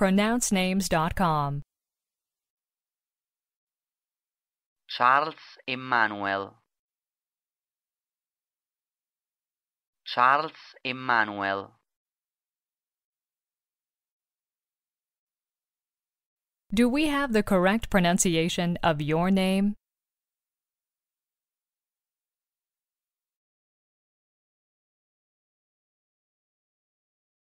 pronouncenames.com. Charles Emmanuel Charles Emmanuel Do we have the correct pronunciation of your name?